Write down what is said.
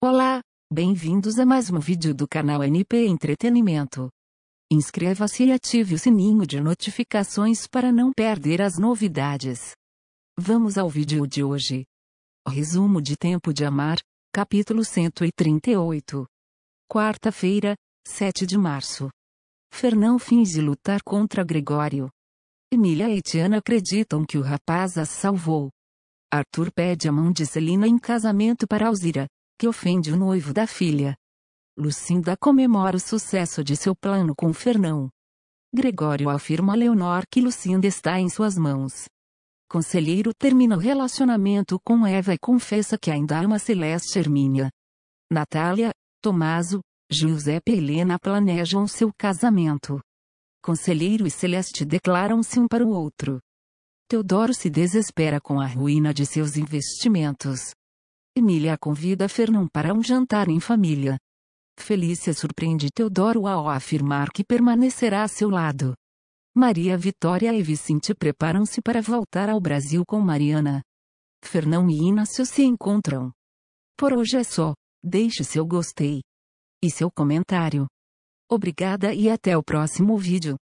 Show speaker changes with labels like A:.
A: Olá, bem-vindos a mais um vídeo do canal NP Entretenimento. Inscreva-se e ative o sininho de notificações para não perder as novidades. Vamos ao vídeo de hoje. Resumo de Tempo de Amar, capítulo 138. Quarta-feira, 7 de março. Fernão finge lutar contra Gregório. Emília e Tiana acreditam que o rapaz as salvou. Arthur pede a mão de Celina em casamento para Alzira, que ofende o noivo da filha. Lucinda comemora o sucesso de seu plano com Fernão. Gregório afirma a Leonor que Lucinda está em suas mãos. Conselheiro termina o relacionamento com Eva e confessa que ainda ama Celeste Hermínia. Natália, Tomaso, Giuseppe e Helena planejam seu casamento. Conselheiro e Celeste declaram-se um para o outro. Teodoro se desespera com a ruína de seus investimentos. Emília convida Fernão para um jantar em família. Felícia surpreende Teodoro ao afirmar que permanecerá a seu lado. Maria Vitória e Vicente preparam-se para voltar ao Brasil com Mariana. Fernão e Inácio se encontram. Por hoje é só. Deixe seu gostei e seu comentário. Obrigada e até o próximo vídeo.